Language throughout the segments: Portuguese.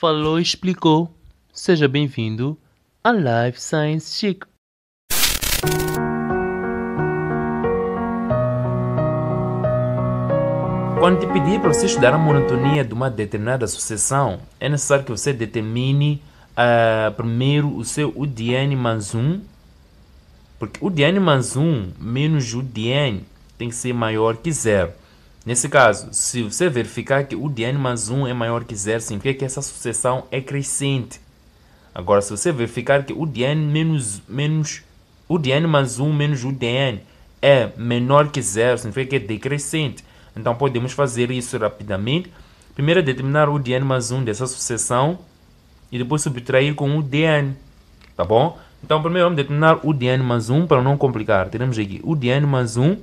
falou e explicou. Seja bem-vindo à Life Science Chic. Quando te pedir para você estudar a monotonia de uma determinada sucessão, é necessário que você determine uh, primeiro o seu UDN mais 1, porque o UDN mais 1 menos o UDN tem que ser maior que zero. Nesse caso, se você verificar que o dn mais 1 é maior que zero, significa que essa sucessão é crescente. Agora, se você verificar que o dn menos, menos, o dn mais 1 menos o dn é menor que zero, significa que é decrescente. Então, podemos fazer isso rapidamente. Primeiro, determinar o dn mais 1 dessa sucessão e depois subtrair com o dn, Tá bom? Então, primeiro vamos determinar o dn mais 1 para não complicar. Teremos aqui o dn mais 1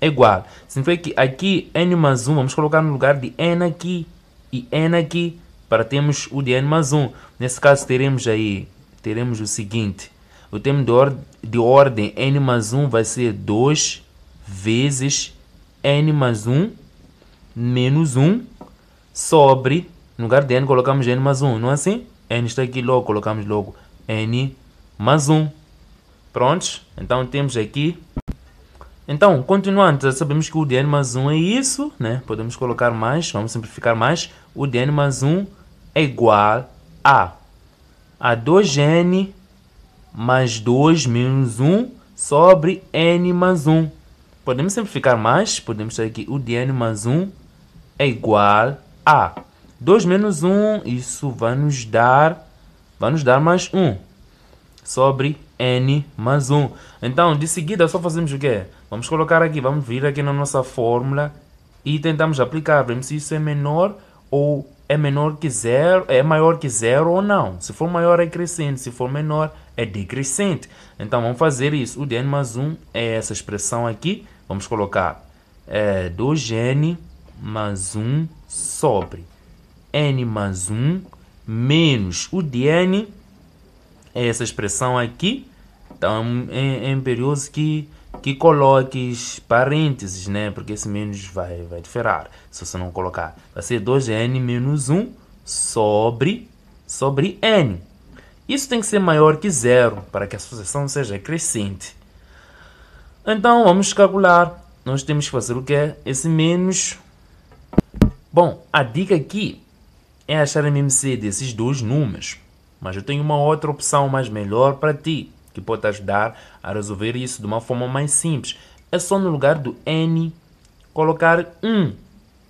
é igual. Significa que aqui n mais 1, vamos colocar no lugar de n aqui e n aqui, para termos o de n mais 1. Nesse caso, teremos aí, teremos o seguinte. O termo de, or de ordem n mais 1 vai ser 2 vezes n mais 1 menos 1 sobre, no lugar de n colocamos n mais 1, não é assim? n está aqui logo, colocamos logo n mais 1. Prontos? Então temos aqui então, continuando, já sabemos que o dn mais 1 é isso, né? Podemos colocar mais, vamos simplificar mais. O dn mais 1 é igual a a 2n mais 2 menos 1 sobre n mais 1. Podemos simplificar mais, podemos ter aqui o dn mais 1 é igual a 2 menos 1, isso vai nos dar, vai nos dar mais 1 sobre n mais 1. Então, de seguida, só fazemos o quê? Vamos colocar aqui, vamos vir aqui na nossa fórmula e tentamos aplicar. Vemos se isso é menor ou é menor que zero, é maior que zero ou não. Se for maior é crescente, se for menor é decrescente. Então vamos fazer isso. O de n mais 1 é essa expressão aqui. Vamos colocar é, 2n mais 1 sobre n mais 1 menos o de n é essa expressão aqui. Então é, é imperioso que, que coloques parênteses, né? Porque esse menos vai, vai diferar. Se você não colocar, vai ser 2n menos 1 sobre, sobre n. Isso tem que ser maior que zero para que a sucessão seja crescente. Então vamos calcular. Nós temos que fazer o que é esse menos. Bom, a dica aqui é achar a MMC desses dois números mas eu tenho uma outra opção mais melhor para ti, que pode ajudar a resolver isso de uma forma mais simples. É só no lugar do N colocar 1.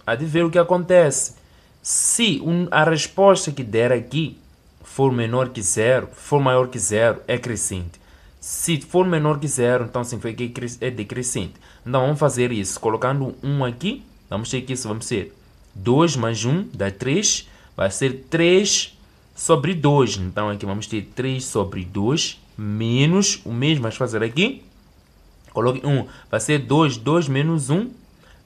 Há de ver o que acontece. Se a resposta que der aqui for menor que zero, for maior que zero, é crescente. Se for menor que zero, então significa que é decrescente. Então vamos fazer isso, colocando 1 aqui, vamos ter que isso, vamos ser 2 mais 1 dá 3, vai ser 3 sobre 2. Então, aqui vamos ter 3 sobre 2 menos o mesmo. Vamos fazer aqui. Coloque 1. Um. Vai ser 2. 2 menos 1. Um.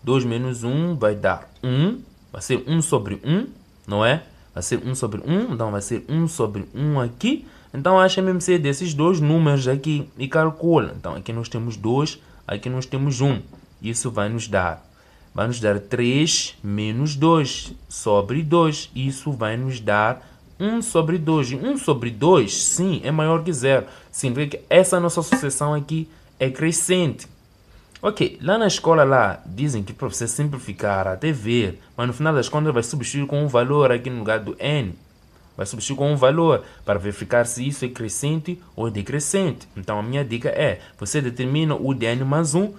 2 menos 1 um vai dar 1. Vai ser 1 sobre 1, não é? Vai ser 1 sobre 1. Então, vai ser 1 sobre 1 aqui. Então, acha MMC desses dois números aqui e calcula. Então, aqui nós temos 2, aqui nós temos 1. Isso vai nos dar vai nos dar 3 menos 2 sobre 2. Isso vai nos dar 1 sobre 2. 1 sobre 2, sim, é maior que zero. Significa que essa nossa sucessão aqui é crescente. Ok, lá na escola lá dizem que para você simplificar até ver, mas no final das contas vai substituir com um valor aqui no lugar do n. Vai substituir com um valor para verificar se isso é crescente ou decrescente. Então a minha dica é, você determina o de n mais 1,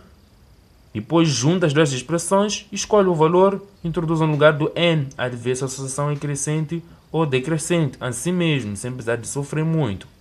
depois junta as duas expressões, escolhe o valor, introduz no lugar do n, a ver se a associação é crescente ou decrescente, assim mesmo, sem precisar de sofrer muito.